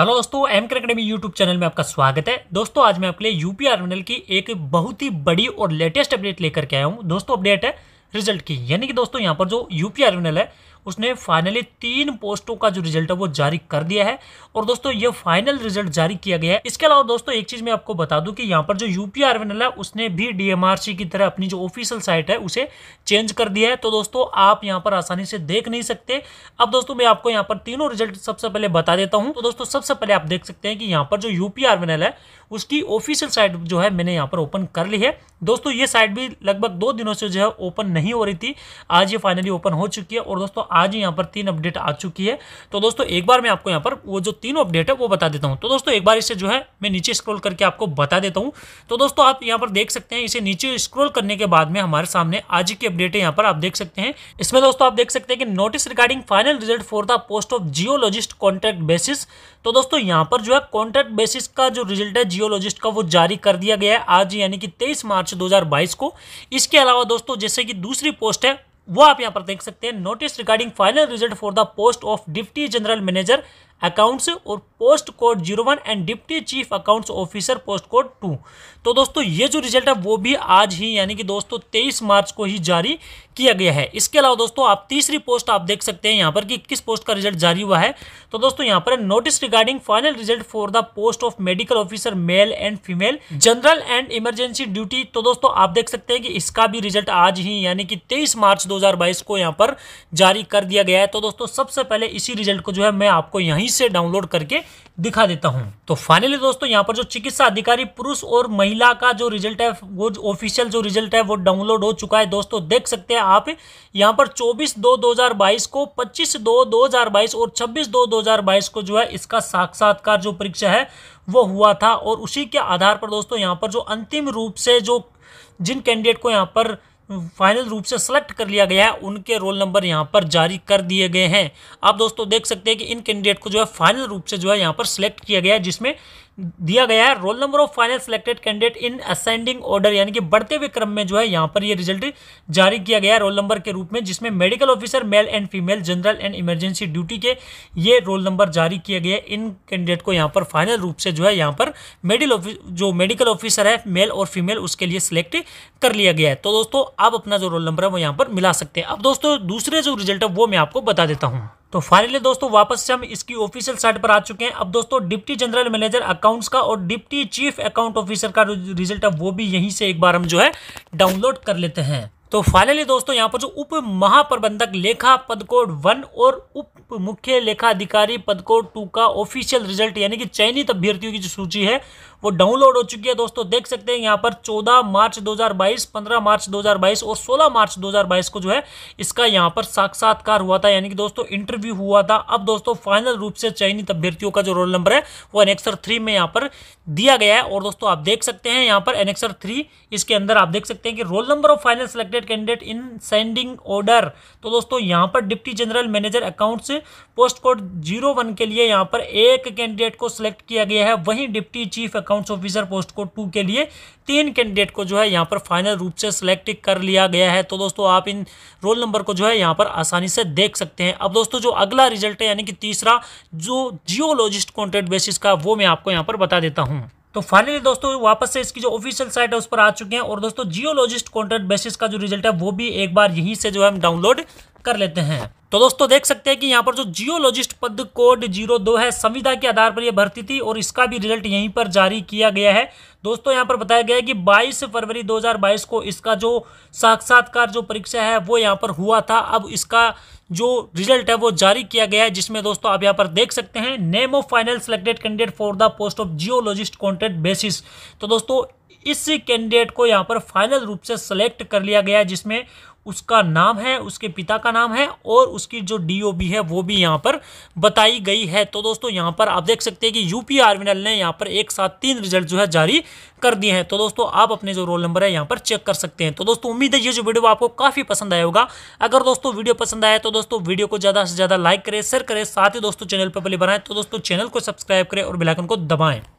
hello दोस्तों M के academy YouTube channel में आपका स्वागत है दोस्तों आज मैं आपके लिए यूपी आर्मिनल की एक बहुत ही बड़ी और लेटेस्ट अपडेट लेकर के आया हूँ दोस्तों अपडेट है रिजल्ट की यानी कि दोस्तों यहाँ पर जो यूपी आर्मिनल है उसने फाइनली तीन पोस्टों का जो रिजल्ट है वो जारी कर दिया है और दोस्तों ये फाइनल रिजल्ट जारी किया गया है इसके अलावा दोस्तों एक चीज मैं आपको बता दूं कि यहाँ पर जो यूपीआर एनएल है उसने भी डीएमआरसी की तरह अपनी जो ऑफिशियल साइट है उसे चेंज कर दिया है तो दोस्तों आप यहाँ पर आसानी से देख नहीं सकते अब दोस्तों मैं आपको यहाँ पर तीनों रिजल्ट सबसे पहले बता देता हूँ तो दोस्तों सबसे पहले आप देख सकते हैं कि यहाँ पर जो यूपी एनएल है उसकी ऑफिशियल साइट जो है मैंने यहाँ पर ओपन कर ली है दोस्तों ये साइट भी लगभग दो दिनों से जो है ओपन नहीं हो रही थी आज ये फाइनली ओपन हो चुकी है और दोस्तों आज यहाँ पर तीन अपडेट आ चुकी है तो दोस्तों एक बार मैं आपको यहाँ पर वो जो तीनों अपडेट है वो बता देता हूँ तो दोस्तों एक बार इसे जो है मैं नीचे स्क्रोल करके आपको बता देता हूँ तो दोस्तों आप यहाँ पर देख सकते हैं इसे नीचे स्क्रोल करने के बाद में हमारे सामने आज की अपडेट है यहाँ पर आप देख सकते हैं इसमें दोस्तों आप देख सकते हैं कि notice regarding final result for the post of geologist contract basis तो दोस्तों यहाँ पर जो है कॉन्ट्रैक्ट बेसिस का जो रिजल्ट है जियोलॉजिस्ट का वो जारी कर दिया गया है आज यानी कि तेईस मार्च दो को इसके अलावा दोस्तों जैसे कि दूसरी पोस्ट है वो आप यहाँ पर देख सकते हैं notice regarding final result for the post of deputy general manager accounts और post code zero one and deputy chief accounts officer post code two तो दोस्तों ये जो रिजल्ट है वो भी आज ही यानी कि दोस्तों तेईस मार्च को ही जारी किया गया है इसके अलावा दोस्तों आप तीसरी पोस्ट आप देख सकते हैं यहाँ पर कि किस पोस्ट का रिजल्ट जारी हुआ है तो दोस्तों यहाँ पर notice regarding final result for the post of medical officer male and female general and emergency duty तो दोस्तों आप देख सकते हैं कि इसका भी रिजल्ट आज ही यानी कि तेईस मार्च दो 2022 को यहाँ पर जारी कर दिया गया है तो दोस्तों सबसे पहले इसी रिजल्ट को जो है मैं आपको यहीं से डाउनलोड करके दिखा देता हूँ तो फाइनली दोस्तों यहाँ पर जो चिकित्सा अधिकारी पुरुष और महिला का जो रिजल्ट है वो ऑफिशियल जो रिजल्ट है वो डाउनलोड हो चुका है दोस्तों देख सकते हैं आप यहाँ पर चौबीस दो दो को पच्चीस दो दो और छब्बीस दो दो को जो है इसका साक्षात्कार जो परीक्षा है वो हुआ था और उसी के आधार पर दोस्तों यहाँ पर जो अंतिम रूप से जो जिन कैंडिडेट को यहाँ पर फाइनल रूप से सेलेक्ट कर लिया गया है उनके रोल नंबर यहाँ पर जारी कर दिए गए हैं आप दोस्तों देख सकते हैं कि इन कैंडिडेट को जो है फाइनल रूप से जो है यहाँ पर सेलेक्ट किया गया है जिसमें दिया गया है roll number of final selected candidate in ascending order यानी कि बढ़ते हुए क्रम में जो है यहाँ पर ये रिजल्ट जारी किया गया है रोल नंबर के रूप में जिसमें medical officer male and female general and emergency duty के ये रोल नंबर जारी किए गए इन कैंडिडेट को यहाँ पर फाइनल रूप से जो है यहाँ पर मेडिकल जो मेडिकल ऑफिसर है मेल और फीमेल उसके लिए सिलेक्ट कर लिया गया है तो दोस्तों आप अपना जो रोल नंबर है वो यहाँ पर मिला सकते हैं अब दोस्तों दूसरे जो रिजल्ट है वो मैं आपको बता देता हूँ तो फाइनली दोस्तों वापस से हम इसकी ऑफिशियल साइट पर आ चुके हैं अब दोस्तों डिप्टी जनरल मैनेजर अकाउंट्स का और डिप्टी चीफ अकाउंट ऑफिसर का रिजल्ट है वो भी यहीं से एक बार हम जो है डाउनलोड कर लेते हैं तो फाइनली दोस्तों यहाँ पर जो उप महाप्रबंधक लेखा पद कोड वन और उप मुख्य लेखा अधिकारी पद कोड टू का ऑफिशियल रिजल्ट यानी कि चयनित अभ्यर्थियों की जो सूची है वो डाउनलोड हो चुकी है दोस्तों देख सकते हैं यहाँ पर 14 मार्च 2022 15 मार्च 2022 और 16 मार्च 2022 को जो है इसका यहाँ पर साक्षात्कार हुआ था यानी कि दोस्तों इंटरव्यू हुआ था अब दोस्तों फाइनल रूप से चयनित अभ्यर्थियों का जो रोल नंबर है वो एनेक्सर थ्री में यहाँ पर दिया गया है और दोस्तों आप देख सकते हैं यहाँ पर एनेक्सर थ्री इसके अंदर आप देख सकते हैं कि roll number of final selected candidate in ascending order तो दोस्तों यहाँ पर deputy general manager accounts post code zero के लिए यहाँ पर एक कैंडिडेट को सिलेक्ट किया गया है वहीं deputy chief accounts officer post को टू के लिए तीन कैंडिडेट को जो है यहाँ पर फाइनल रूप से सिलेक्ट कर लिया गया है तो दोस्तों आप इन रोल नंबर को जो है यहाँ पर आसानी से देख सकते हैं अब दोस्तों जो अगला रिजल्ट है यानी कि तीसरा जो जियोलॉजिस्ट कॉन्ट्रैक्ट बेसिस का वो मैं आपको यहाँ पर बता देता हूँ तो फाइनली दोस्तों वापस से इसकी जो ऑफिशियल साइट है उस पर आ चुके हैं और दोस्तों जियोलॉजिस्ट कॉन्ट्रैक्ट बेसिस का जो रिजल्ट है वो भी एक बार यहीं से जो है हम डाउनलोड कर लेते हैं तो दोस्तों देख सकते हैं कि यहाँ पर जो जियोलॉजिस्ट पद कोड जीरो दो है संविधा के आधार पर यह भर्ती थी और इसका भी रिजल्ट यहीं पर जारी किया गया है दोस्तों यहाँ पर बताया गया है कि 22 फरवरी 2022 को इसका जो साक्षात्कार जो परीक्षा है वो यहाँ पर हुआ था अब इसका जो रिजल्ट है वो जारी किया गया है जिसमें दोस्तों आप यहाँ पर देख सकते हैं name of final selected candidate for the post of geologist contract basis तो दोस्तों इस कैंडिडेट को यहाँ पर फाइनल रूप से सेलेक्ट कर लिया गया है जिसमें उसका नाम है उसके पिता का नाम है और उसकी जो डीओबी है वो भी यहाँ पर बताई गई है तो दोस्तों यहाँ पर आप देख सकते हैं कि यूपी आर्मिनल ने यहाँ पर एक साथ तीन रिजल्ट जो है जारी कर दिए हैं तो दोस्तों आप अपने जो रोल नंबर है यहाँ पर चेक कर सकते हैं तो दोस्तों उम्मीद है ये जो वीडियो आपको काफ़ी पसंद आया होगा अगर दोस्तों वीडियो पसंद आया तो दोस्तों वीडियो को ज़्यादा से ज़्यादा लाइक करें शेयर करें साथ ही दोस्तों चैनल पर पहले बनाएं तो दोस्तों चैनल को सब्सक्राइब करें और बेलाइकन को दबाएं